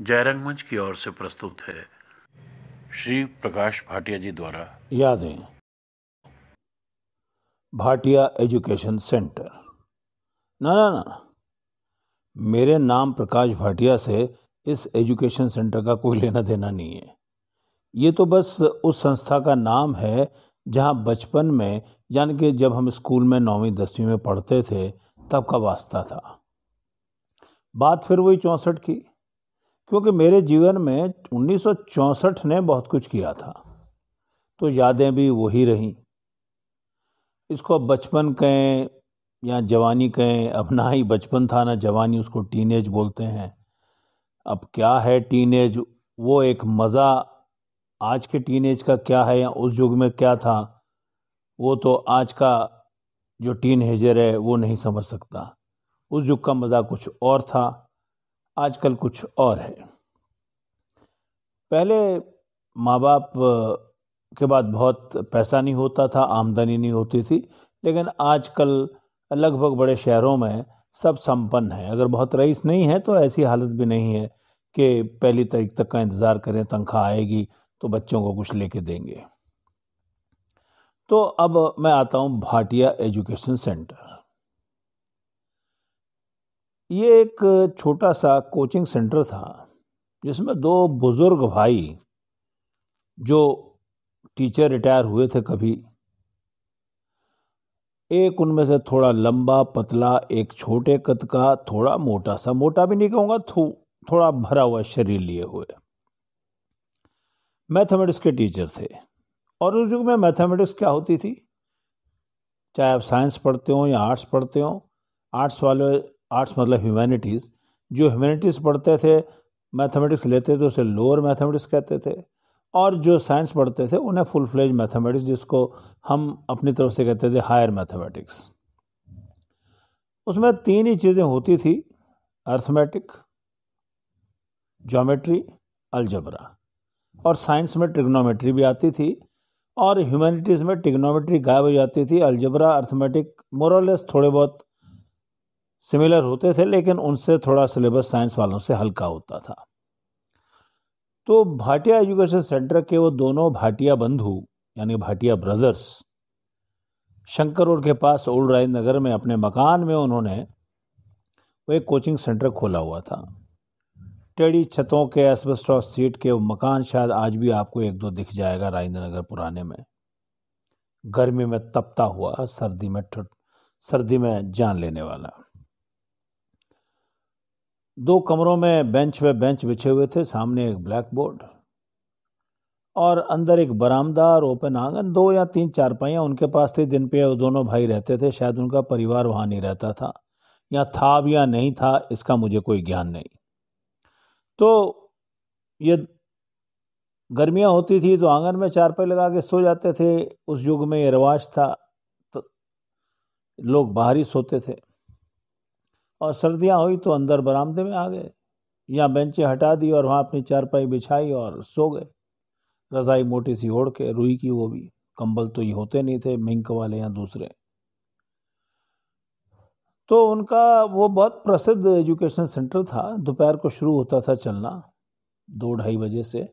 जयरंगमंच की ओर से प्रस्तुत है श्री प्रकाश भाटिया जी द्वारा यादें भाटिया एजुकेशन सेंटर ना ना ना मेरे नाम प्रकाश भाटिया से इस एजुकेशन सेंटर का कोई लेना देना नहीं है ये तो बस उस संस्था का नाम है जहाँ बचपन में यानी कि जब हम स्कूल में नौवीं दसवीं में पढ़ते थे तब का वास्ता था बात फिर वही चौंसठ की क्योंकि मेरे जीवन में 1964 ने बहुत कुछ किया था तो यादें भी वही रहीं इसको बचपन कहें या जवानी कहें अपना ही बचपन था ना जवानी उसको टीनेज बोलते हैं अब क्या है टीनेज वो एक मज़ा आज के टीनेज का क्या है या उस युग में क्या था वो तो आज का जो टीन है वो नहीं समझ सकता उस युग का मज़ा कुछ और था आजकल कुछ और है पहले माँ बाप के बाद बहुत पैसा नहीं होता था आमदनी नहीं होती थी लेकिन आजकल लगभग बड़े शहरों में सब संपन्न है अगर बहुत रईस नहीं है तो ऐसी हालत भी नहीं है कि पहली तारीख तक का इंतज़ार करें तनख्वाह आएगी तो बच्चों को कुछ लेके देंगे तो अब मैं आता हूँ भाटिया एजुकेशन सेंटर ये एक छोटा सा कोचिंग सेंटर था जिसमें दो बुज़ुर्ग भाई जो टीचर रिटायर हुए थे कभी एक उनमें से थोड़ा लंबा पतला एक छोटे कद का थोड़ा मोटा सा मोटा भी नहीं कहूँगा थो, थोड़ा भरा हुआ शरीर लिए हुए मैथमेटिक्स के टीचर थे और उस युग में मैथमेटिक्स क्या होती थी चाहे आप साइंस पढ़ते हो या आर्ट्स पढ़ते हो आर्ट्स वाले आर्ट्स मतलब ह्यूमैनिटीज़ जो ह्यूमैनिटीज़ पढ़ते थे मैथमेटिक्स लेते थे उसे लोअर मैथमेटिक्स कहते थे और जो साइंस पढ़ते थे उन्हें फुल फ्लेज मैथमेटिक्स जिसको हम अपनी तरफ से कहते थे हायर मैथमेटिक्स उसमें तीन ही चीज़ें होती थी अर्थमेटिक जोमेट्री अलजबरा और साइंस में ट्रिग्नोमेट्री भी आती थी और ह्यूमैनिटीज़ में टिग्नोमेट्री गायब हो जाती थी अलजबरा अर्थमेटिक मोरलेस थोड़े बहुत सिमिलर होते थे लेकिन उनसे थोड़ा सिलेबस साइंस वालों से हल्का होता था तो भाटिया एजुकेशन सेंटर के वो दोनों भाटिया बंधु यानी भाटिया ब्रदर्स शंकर रोड के पास ओल्ड राय नगर में अपने मकान में उन्होंने वो एक कोचिंग सेंटर खोला हुआ था टेढ़ी छतों के एस्बेस्टॉस सीट के मकान शायद आज भी आपको एक दो दिख जाएगा राजेंद्र नगर पुराने में गर्मी में तपता हुआ सर्दी में सर्दी में जान लेने वाला दो कमरों में बेंच पे बेंच बिछे हुए थे सामने एक ब्लैक बोर्ड और अंदर एक बरामदा और ओपन आंगन दो या तीन चारपाइयाँ उनके पास थी दिन पे दोनों भाई रहते थे शायद उनका परिवार वहाँ नहीं रहता था या था भी या नहीं था इसका मुझे कोई ज्ञान नहीं तो ये गर्मियाँ होती थी तो आंगन में चारपाई लगा के सो जाते थे उस युग में ये रिवाज था तो लोग बाहर ही सोते थे और सर्दियाँ हुई तो अंदर बरामदे में आ गए यहाँ बेंचें हटा दी और वहाँ अपनी चारपाई बिछाई और सो गए रजाई मोटी सी ओढ़ के रुई की वो भी कंबल तो ये होते नहीं थे मिंक वाले या दूसरे तो उनका वो बहुत प्रसिद्ध एजुकेशन सेंटर था दोपहर को शुरू होता था चलना दो ढाई बजे से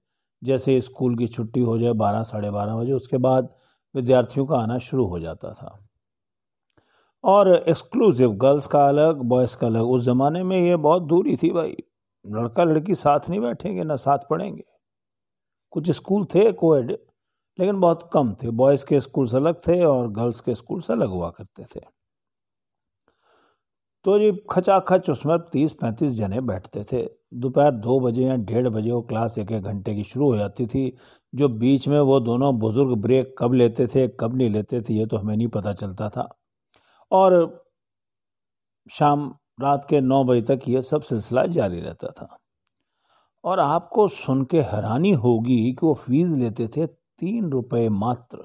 जैसे स्कूल की छुट्टी हो जाए बारह साढ़े बारह बजे उसके बाद विद्यार्थियों का आना शुरू हो जाता था और एक्सक्लूसिव गर्ल्स का अलग बॉयज़ का अलग उस ज़माने में ये बहुत दूरी थी भाई लड़का लड़की साथ नहीं बैठेंगे ना साथ पढ़ेंगे कुछ स्कूल थे कोएड लेकिन बहुत कम थे बॉयज़ के स्कूल्स अलग थे और गर्ल्स के स्कूल्स अलग हुआ करते थे तो जी खचाखच उसमें तीस पैंतीस जने बैठते थे दोपहर दो बजे या डेढ़ बजे वो क्लास एक एक घंटे की शुरू हो जाती थी जो बीच में वो दोनों बुज़ुर्ग ब्रेक कब लेते थे कब नहीं लेते थे ये तो हमें नहीं पता चलता था और शाम रात के नौ बजे तक यह सब सिलसिला जारी रहता था और आपको सुन के हैरानी होगी कि वो फीस लेते थे तीन रुपये मात्र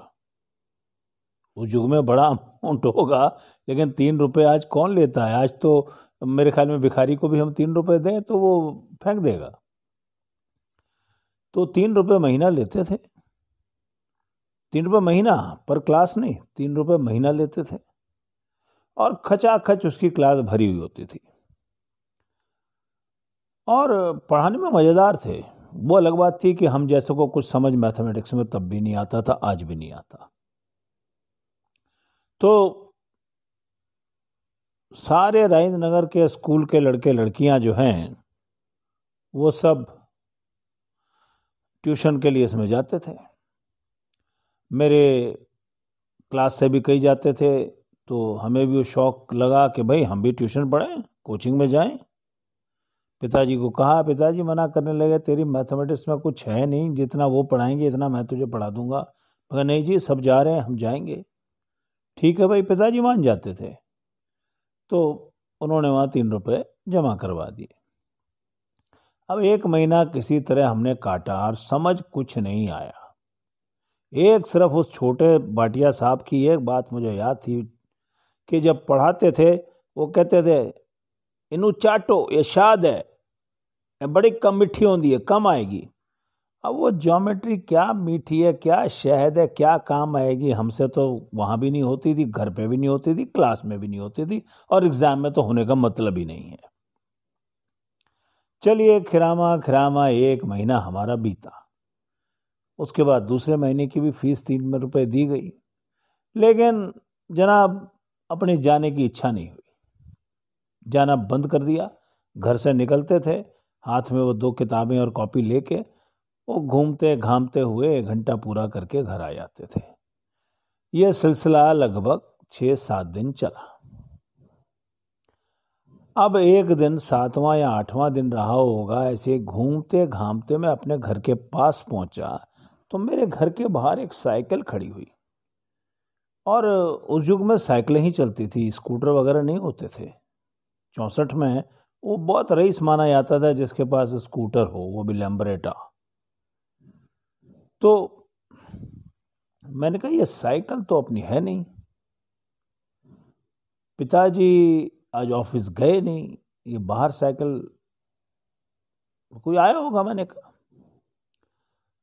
उस युग में बड़ा अमाउंट होगा लेकिन तीन रुपये आज कौन लेता है आज तो मेरे ख्याल में भिखारी को भी हम तीन रुपये दें तो वो फेंक देगा तो तीन रुपये महीना लेते थे तीन रुपये महीना पर क्लास नहीं तीन रुपये महीना लेते थे और खचाखच उसकी क्लास भरी हुई होती थी और पढ़ाने में मज़ेदार थे वो अलग बात थी कि हम जैसे को कुछ समझ मैथमेटिक्स में तब भी नहीं आता था आज भी नहीं आता तो सारे राजेंद्र नगर के स्कूल के लड़के लड़कियां जो हैं वो सब ट्यूशन के लिए इसमें जाते थे मेरे क्लास से भी कई जाते थे तो हमें भी वो शौक लगा कि भाई हम भी ट्यूशन पढ़ें कोचिंग में जाएं पिताजी को कहा पिताजी मना करने लगे तेरी मैथमेटिक्स में कुछ है नहीं जितना वो पढ़ाएंगे इतना मैं तुझे पढ़ा दूंगा मगर नहीं जी सब जा रहे हैं हम जाएंगे ठीक है भाई पिताजी मान जाते थे तो उन्होंने वहाँ तीन रुपये जमा करवा दिए अब एक महीना किसी तरह हमने काटा और समझ कुछ नहीं आया एक सिर्फ उस छोटे बाटिया साहब की एक बात मुझे याद थी कि जब पढ़ाते थे वो कहते थे इनू चाटो ये शाद है ये बड़ी कम मिठी होती है कम आएगी अब वो ज्योमेट्री क्या मीठी है क्या शहद है क्या काम आएगी हमसे तो वहाँ भी नहीं होती थी घर पे भी नहीं होती थी क्लास में भी नहीं होती थी और एग्ज़ाम में तो होने का मतलब ही नहीं है चलिए खिरामा खिरामा एक महीना हमारा बीता उसके बाद दूसरे महीने की भी फीस तीन रुपए रुपये दी गई लेकिन जनाब अपने जाने की इच्छा नहीं हुई जाना बंद कर दिया घर से निकलते थे हाथ में वो दो किताबें और कॉपी लेके वो घूमते घामते हुए एक घंटा पूरा करके घर आ जाते थे यह सिलसिला लगभग छः सात दिन चला अब एक दिन सातवां या आठवां दिन रहा होगा ऐसे घूमते घामते मैं अपने घर के पास पहुंचा तो मेरे घर के बाहर एक साइकिल खड़ी हुई और उस युग में साइकिलें ही चलती थी स्कूटर वगैरह नहीं होते थे चौंसठ में वो बहुत रईस माना जाता था जिसके पास स्कूटर हो वो भी लैम्बरेटा तो मैंने कहा ये साइकिल तो अपनी है नहीं पिताजी आज ऑफिस गए नहीं ये बाहर साइकिल कोई आया होगा मैंने कहा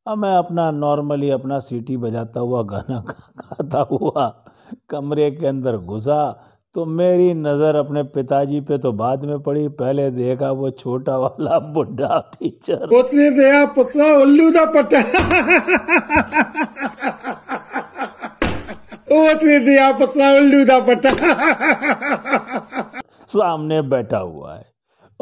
अब मैं अपना नॉर्मली अपना सीटी बजाता हुआ गाना गाता हुआ कमरे के अंदर घुसा तो मेरी नज़र अपने पिताजी पे तो बाद में पड़ी पहले देखा वो छोटा वाला बुढ़ा टीचर उतने दिया पुतला उल्लू का पट्टा उतने दिया पुतला उल्लू का पट्टा सामने बैठा हुआ है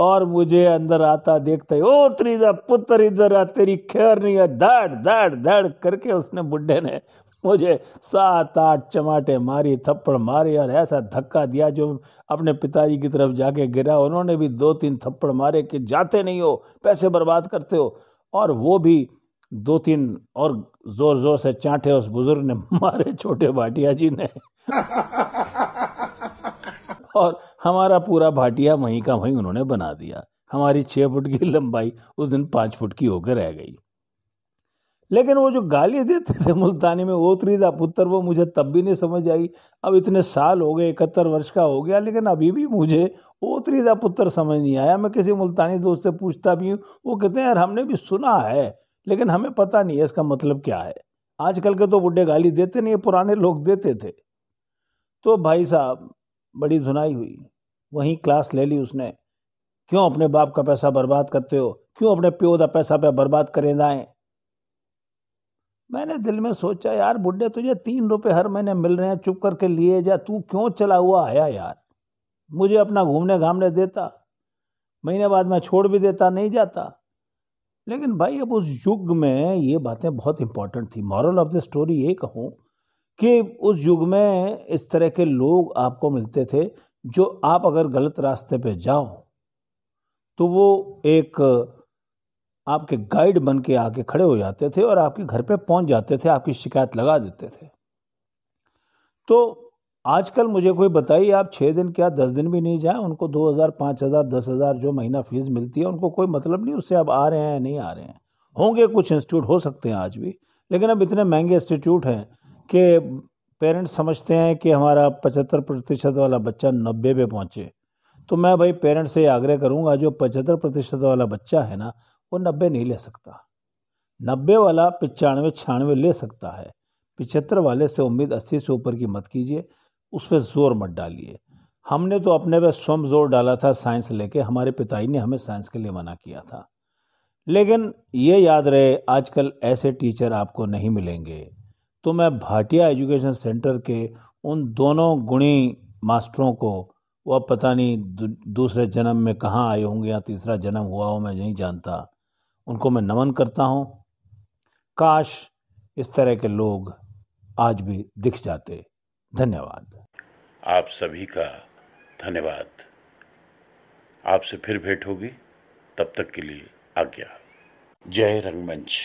और मुझे अंदर आता देखते ओ त्रिजा पुत्र इधर आ तेरी खैर नहीं है धड़ धड़ धड़ करके उसने बुढ़े ने मुझे सात आठ चमाटे मारी थप्पड़ मारे और ऐसा धक्का दिया जो अपने पिताजी की तरफ जाके गिरा उन्होंने भी दो तीन थप्पड़ मारे कि जाते नहीं हो पैसे बर्बाद करते हो और वो भी दो तीन और जोर जोर से चांटे उस बुजुर्ग ने मारे छोटे भाटिया जी ने और हमारा पूरा भाटिया वहीं का वहीं उन्होंने बना दिया हमारी छः फुट की लंबाई उस दिन पाँच फुट की होकर रह गई लेकिन वो जो गाली देते थे मुल्तानी में ओतरी पुत्र वो मुझे तब भी नहीं समझ आई अब इतने साल हो गए इकहत्तर वर्ष का हो गया लेकिन अभी भी मुझे ओतरीदा पुत्र समझ नहीं आया मैं किसी मुल्तानी दोस्त से पूछता भी हूँ वो कहते हैं यार हमने भी सुना है लेकिन हमें पता नहीं है इसका मतलब क्या है आजकल के तो बुढ़े गाली देते नहीं पुराने लोग देते थे तो भाई साहब बड़ी धुनाई हुई वहीं क्लास ले ली उसने क्यों अपने बाप का पैसा बर्बाद करते हो क्यों अपने प्यो का पैसा पे बर्बाद करें दाए मैंने दिल में सोचा यार बुढ़े तुझे तीन रुपये हर महीने मिल रहे हैं चुप करके लिए जा तू क्यों चला हुआ आया यार मुझे अपना घूमने घामने देता महीने बाद मैं छोड़ भी देता नहीं जाता लेकिन भाई अब उस युग में ये बातें बहुत इंपॉर्टेंट थी मॉरल ऑफ द स्टोरी ये कहूँ कि उस युग में इस तरह के लोग आपको मिलते थे जो आप अगर गलत रास्ते पे जाओ तो वो एक आपके गाइड बन के आके खड़े हो जाते थे और आपके घर पे पहुंच जाते थे आपकी शिकायत लगा देते थे तो आजकल मुझे कोई बताइए आप छः दिन क्या दस दिन भी नहीं जाएं उनको दो हज़ार पाँच हज़ार दस हज़ार जो महीना फीस मिलती है उनको कोई मतलब नहीं उससे अब आ रहे हैं नहीं आ रहे हैं होंगे कुछ इंस्टीट्यूट हो सकते हैं आज भी लेकिन अब इतने महंगे इंस्टीट्यूट हैं कि पेरेंट्स समझते हैं कि हमारा पचहत्तर प्रतिशत वाला बच्चा नब्बे पे पहुँचे तो मैं भाई पेरेंट्स से आग्रह करूँगा जो पचहत्तर प्रतिशत वाला बच्चा है ना वो नब्बे नहीं ले सकता नब्बे वाला पचानवे छियानवे ले सकता है पिछहत्तर वाले से उम्मीद अस्सी से ऊपर की मत कीजिए उस पर ज़ोर मत डालिए हमने तो अपने पर स्वयं जोर डाला था साइंस लेके हमारे पिताई ने हमें साइंस के लिए मना किया था लेकिन ये याद रहे आजकल ऐसे टीचर आपको नहीं मिलेंगे तो मैं भाटिया एजुकेशन सेंटर के उन दोनों गुणी मास्टरों को वह पता नहीं दूसरे जन्म में कहाँ आए होंगे या तीसरा जन्म हुआ हो मैं नहीं जानता उनको मैं नमन करता हूँ काश इस तरह के लोग आज भी दिख जाते धन्यवाद आप सभी का धन्यवाद आपसे फिर भेंट होगी तब तक के लिए आज्ञा जय रंगमंच